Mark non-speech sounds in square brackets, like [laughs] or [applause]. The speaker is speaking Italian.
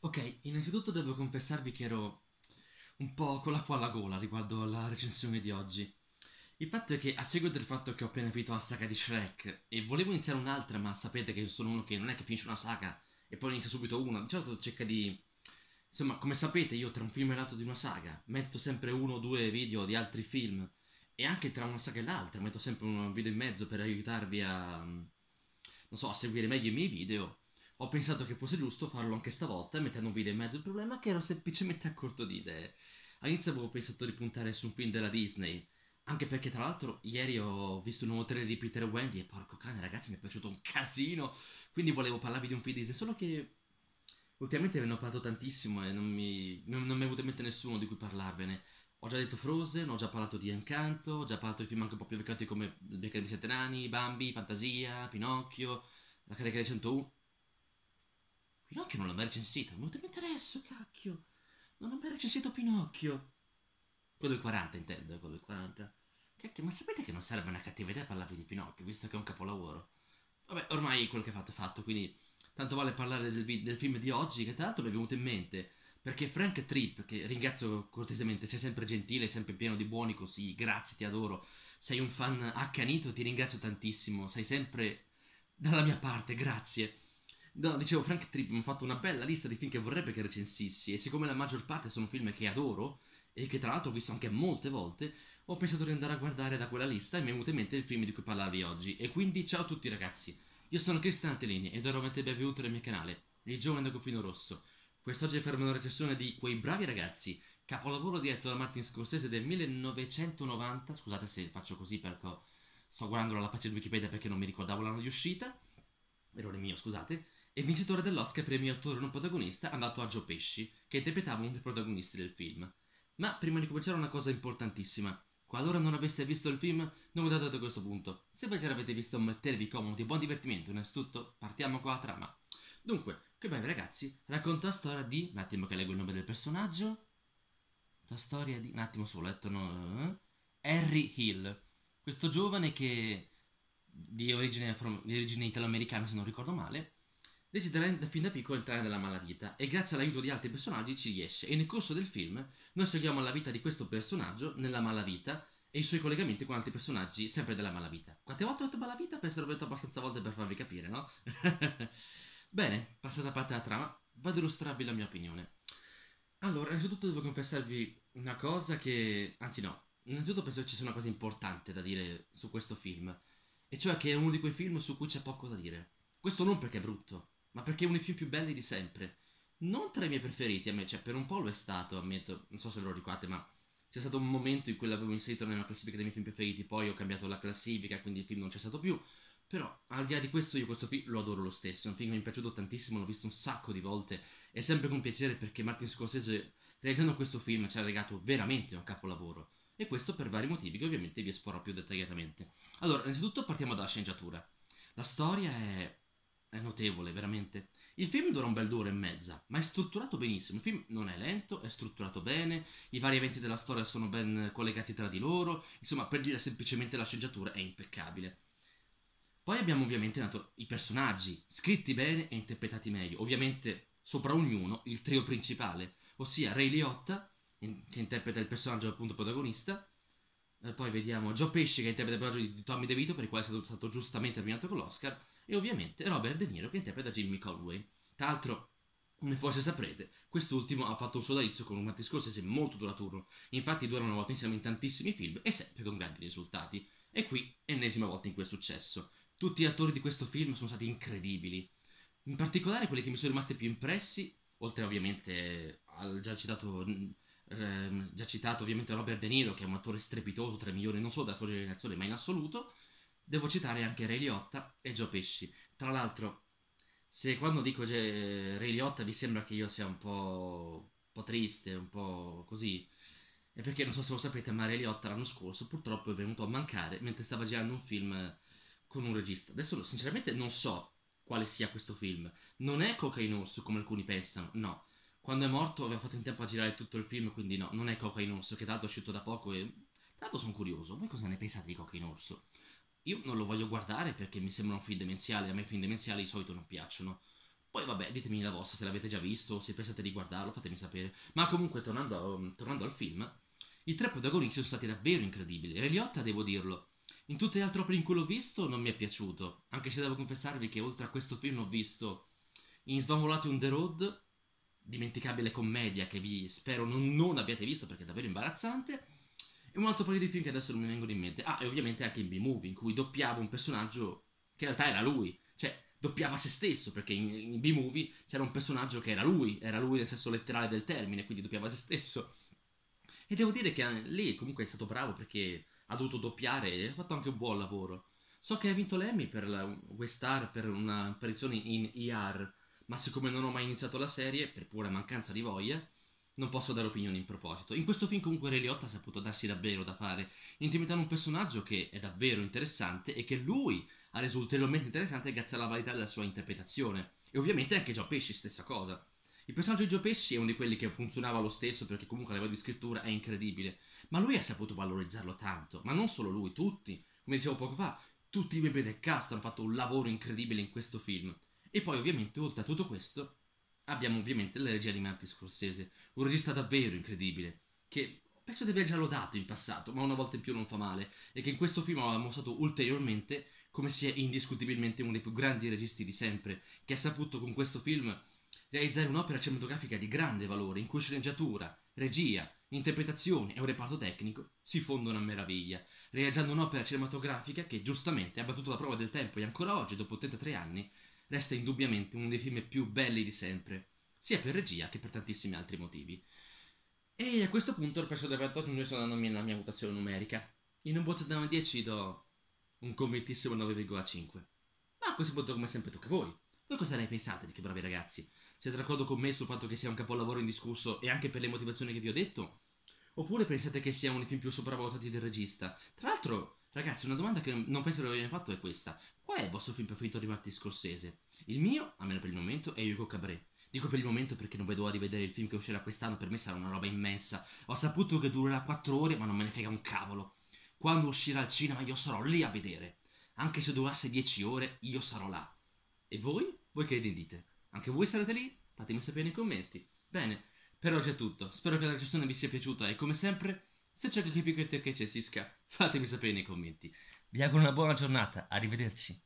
Ok, innanzitutto devo confessarvi che ero un po' con l'acqua alla gola riguardo alla recensione di oggi. Il fatto è che a seguito del fatto che ho appena finito la saga di Shrek e volevo iniziare un'altra, ma sapete che sono uno che non è che finisce una saga e poi inizia subito una, di certo cerca di... Insomma, come sapete io tra un film e l'altro di una saga metto sempre uno o due video di altri film e anche tra una saga e l'altra metto sempre un video in mezzo per aiutarvi a... non so, a seguire meglio i miei video ho pensato che fosse giusto farlo anche stavolta mettendo un video in mezzo. al problema che ero semplicemente a corto di idee. All'inizio avevo pensato di puntare su un film della Disney. Anche perché, tra l'altro, ieri ho visto un nuovo trailer di Peter Wendy e porco cane, ragazzi, mi è piaciuto un casino. Quindi volevo parlarvi di un film Disney, solo che ultimamente ve ne ho parlato tantissimo e non mi, non, non mi è venuto in mente nessuno di cui parlarvene. Ho già detto Frozen, ho già parlato di Encanto, ho già parlato di film anche un po' più vecchiotti come Il Becca di Sette Nani, Bambi, Fantasia, Pinocchio, La carica di 101. Pinocchio non l'ha mai recensito, ma non mi interessa, cacchio. Non ho mai recensito Pinocchio. Quello del 40 intendo, quello del 40. Cacchio, ma sapete che non sarebbe una cattiva idea parlarvi di Pinocchio, visto che è un capolavoro. Vabbè, ormai quello che è fatto è fatto, quindi tanto vale parlare del, del film di oggi, che tra l'altro mi è venuto in mente, perché Frank Tripp, che ringrazio cortesemente, sei sempre gentile, sempre pieno di buoni così, grazie, ti adoro, sei un fan accanito, ti ringrazio tantissimo, sei sempre dalla mia parte, grazie. No, dicevo, Frank Tripp mi ha fatto una bella lista di film che vorrebbe che recensissi e siccome la maggior parte sono film che adoro e che tra l'altro ho visto anche molte volte, ho pensato di andare a guardare da quella lista e mi è venuto in mente il film di cui parlavi oggi. E quindi ciao a tutti ragazzi, io sono Cristian Antelini e do nuovamente benvenuto nel mio canale, Il Giovane da Confino Rosso. Quest'oggi fermo una recensione di Quei bravi ragazzi, capolavoro diretto da Martin Scorsese del 1990, scusate se faccio così perché sto guardando la faccia di Wikipedia perché non mi ricordavo l'anno di uscita, errore mio, scusate, e vincitore dell'Oscar premio attore non protagonista andato a Gio Pesci, che interpretava uno dei protagonisti del film. Ma prima di cominciare una cosa importantissima. Qualora non aveste visto il film, non date da questo punto. Se invece l'avete visto, mettetevi comodi, buon divertimento. Innanzitutto, partiamo con la trama. Dunque, che bravi ragazzi, racconta la storia di... Un attimo che leggo il nome del personaggio. La storia di... Un attimo solo, ho letto... No... Eh? Harry Hill. Questo giovane che... Di origine, from... di origine italo-americana, se non ricordo male, Desidera fin da piccolo entrare nella malavita e grazie all'aiuto di altri personaggi ci riesce e nel corso del film noi seguiamo la vita di questo personaggio nella malavita e i suoi collegamenti con altri personaggi sempre della malavita. Quante volte ho detto malavita? Penso che l'ho detto abbastanza volte per farvi capire, no? [laughs] Bene, passata parte della trama, vado a illustrarvi la mia opinione. Allora, innanzitutto devo confessarvi una cosa che... anzi no, innanzitutto penso che ci sia una cosa importante da dire su questo film, e cioè che è uno di quei film su cui c'è poco da dire. Questo non perché è brutto, ma perché è uno dei film più belli di sempre. Non tra i miei preferiti a me, cioè per un po' lo è stato, ammetto, non so se ve lo ricordate, ma c'è stato un momento in cui l'avevo inserito nella classifica dei miei film preferiti, poi ho cambiato la classifica, quindi il film non c'è stato più. Però, al di là di questo, io questo film lo adoro lo stesso. È un film che mi è piaciuto tantissimo, l'ho visto un sacco di volte. E sempre con piacere perché Martin Scorsese, realizzando questo film, ci ha legato veramente un capolavoro. E questo per vari motivi che ovviamente vi esporrò più dettagliatamente. Allora, innanzitutto partiamo dalla sceneggiatura. La storia è è notevole, veramente. Il film dura un bel due ore e mezza, ma è strutturato benissimo. Il film non è lento, è strutturato bene, i vari eventi della storia sono ben collegati tra di loro. Insomma, per dire semplicemente la sceneggiatura è impeccabile. Poi abbiamo ovviamente nato i personaggi, scritti bene e interpretati meglio. Ovviamente sopra ognuno il trio principale, ossia Ray Liotta, che interpreta il personaggio appunto protagonista, eh, poi vediamo Joe Pesci che interpreta il personaggio di Tommy DeVito per il quale è stato, stato giustamente premiato con l'Oscar e ovviamente Robert De Niro che interpreta Jimmy Conway. Tra l'altro come forse saprete, quest'ultimo ha fatto un sodalizio con un Martin Scorsese molto duraturo, infatti durano una volta insieme in tantissimi film e sempre con grandi risultati. E qui, ennesima volta in cui è successo. Tutti gli attori di questo film sono stati incredibili. In particolare quelli che mi sono rimasti più impressi, oltre ovviamente al già citato Ehm, già citato ovviamente Robert De Niro, che è un attore strepitoso, tra i migliori non solo della sua generazione, ma in assoluto. Devo citare anche Ray Liotta e Joe Pesci. Tra l'altro, se quando dico eh, Ray Liotta vi sembra che io sia un po', un po' triste, un po' così, è perché non so se lo sapete, ma Ray Liotta l'anno scorso purtroppo è venuto a mancare mentre stava girando un film con un regista. Adesso sinceramente non so quale sia questo film. Non è Cocaine Horse come alcuni pensano, no. Quando è morto aveva fatto in tempo a girare tutto il film, quindi no, non è in Orso, che tanto è uscito da poco e... Tanto sono curioso, voi cosa ne pensate di in Orso? Io non lo voglio guardare perché mi sembra un film demenziale, a me i film demenziali di solito non piacciono. Poi vabbè, ditemi la vostra se l'avete già visto, se pensate di guardarlo, fatemi sapere. Ma comunque, tornando, um, tornando al film, i tre protagonisti sono stati davvero incredibili. Reliotta, devo dirlo, in tutte le altre opere in cui l'ho visto non mi è piaciuto, anche se devo confessarvi che oltre a questo film ho visto In Svamvolati on the Road, dimenticabile commedia che vi spero non, non, abbiate visto perché è davvero imbarazzante. E un altro paio di film che adesso non mi vengono in mente. Ah, e ovviamente anche in B-Movie, in cui doppiava un personaggio che in realtà era lui. Cioè, doppiava se stesso, perché in, in B-Movie c'era un personaggio che era lui, era lui nel senso letterale del termine, quindi doppiava se stesso. E devo dire che eh, lì comunque è stato bravo perché ha dovuto doppiare e ha fatto anche un buon lavoro. So che ha vinto l'Emmy per la Westar, per una apparizione in ER, ma siccome non ho mai iniziato la serie, per pura mancanza di voglia, non posso dare opinioni in proposito. In questo film comunque Reliotta ha saputo darsi davvero da fare, intimidando un personaggio che è davvero interessante e che lui ha reso ulteriormente interessante grazie alla varietà della sua interpretazione. E ovviamente anche Joe Pesci stessa cosa. Il personaggio di Joe Pesci è uno di quelli che funzionava lo stesso perché comunque la livello di scrittura è incredibile, ma lui ha saputo valorizzarlo tanto, ma non solo lui, tutti. Come dicevo poco fa, tutti i membri del cast hanno fatto un lavoro incredibile in questo film. E poi ovviamente oltre a tutto questo abbiamo ovviamente la regia di Martin Scorsese, un regista davvero incredibile, che penso di aver già lodato in passato, ma una volta in più non fa male, e che in questo film ha mostrato ulteriormente come sia indiscutibilmente uno dei più grandi registi di sempre, che ha saputo con questo film realizzare un'opera cinematografica di grande valore, in cui sceneggiatura, regia, interpretazione e un reparto tecnico si fondono a meraviglia, realizzando un'opera cinematografica che giustamente ha battuto la prova del tempo e ancora oggi, dopo 33 anni, resta indubbiamente uno dei film più belli di sempre, sia per regia che per tantissimi altri motivi. E a questo punto il perso di aver aggiungere solo la mia, la mia votazione numerica. In un voto da 10 do un convintissimo 9,5. Ma a questo punto, come sempre, tocca a voi. Voi cosa ne pensate di che bravi ragazzi? Siete d'accordo con me sul fatto che sia un capolavoro indiscusso e anche per le motivazioni che vi ho detto? Oppure pensate che sia uno dei film più sopravvalutati del regista? Tra l'altro, Ragazzi, una domanda che non penso che abbiamo fatto è questa. Qual è il vostro film preferito di Martin Scorsese? Il mio, almeno per il momento, è Hugo Cabret. Dico per il momento perché non vedo l'ora di vedere il film che uscirà quest'anno, per me sarà una roba immensa. Ho saputo che durerà 4 ore, ma non me ne frega un cavolo. Quando uscirà al cinema io sarò lì a vedere. Anche se durasse 10 ore, io sarò là. E voi? Voi che ne dite? Anche voi sarete lì? Fatemi sapere nei commenti. Bene, per oggi è tutto. Spero che la recensione vi sia piaciuta e come sempre se c'è qualche piccoletto che c'è, Sisca, fatemi sapere nei commenti. Vi auguro una buona giornata, arrivederci.